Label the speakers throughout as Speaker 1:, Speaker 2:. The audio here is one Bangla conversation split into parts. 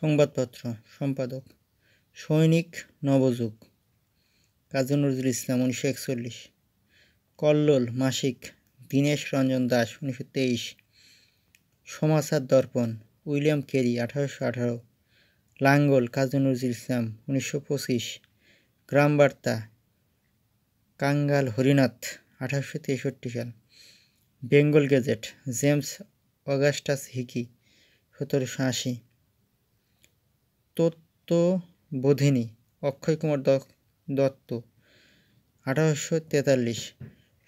Speaker 1: সংবাদপত্র সম্পাদক সৈনিক নবযুগ কাজী নজরুল ইসলাম উনিশশো একচল্লিশ কল্লোল মাসিক দীনেশ রঞ্জন দাস উনিশশো তেইশ সমাচার দর্পণ উইলিয়াম কেরি আঠারোশো আঠারো লাঙ্গল কাজী নজরুল ইসলাম উনিশশো পঁচিশ গ্রামবার্তা কাঙ্গাল হরিনাথ আঠারোশো তেষট্টি সাল Bengal gazette James Augustus Hicky সতেরোশো আশি তত্ত্ববোধিনী অক্ষয় কুমার দত্ত আঠারোশো তেতাল্লিশ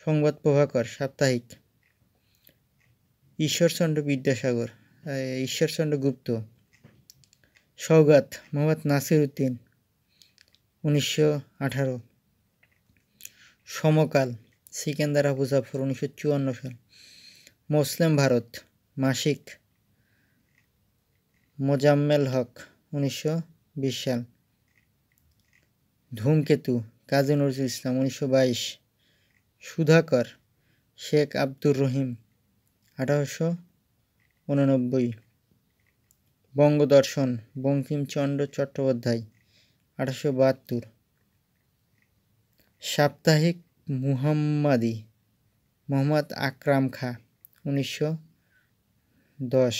Speaker 1: সংবাদ প্রভাকর সাপ্তাহিক ঈশ্বরচন্দ্র বিদ্যাসাগর ঈশ্বরচন্দ্র গুপ্ত সৌগাত মোহাম্মদ নাসির উদ্দিন উনিশশো আঠারো সমকাল সিকেন্দার আবু জাফর উনিশশো চুয়ান্ন সাল মুসলিম ভারত মাসিক মোজাম্মেল হক উনিশশো বিশ সাল ধূমকেতু কাজী নজরুল ইসলাম উনিশশো বাইশ সুধাকর শেখ আব্দুর রহিম আঠারোশো উননব্বই বঙ্গদর্শন বঙ্কিমচন্দ্র চট্টোপাধ্যায় আঠারোশো বাহাত্তর সাপ্তাহিক মুহাম্মাদি মোহাম্মদ আকরাম খা উনিশশো দশ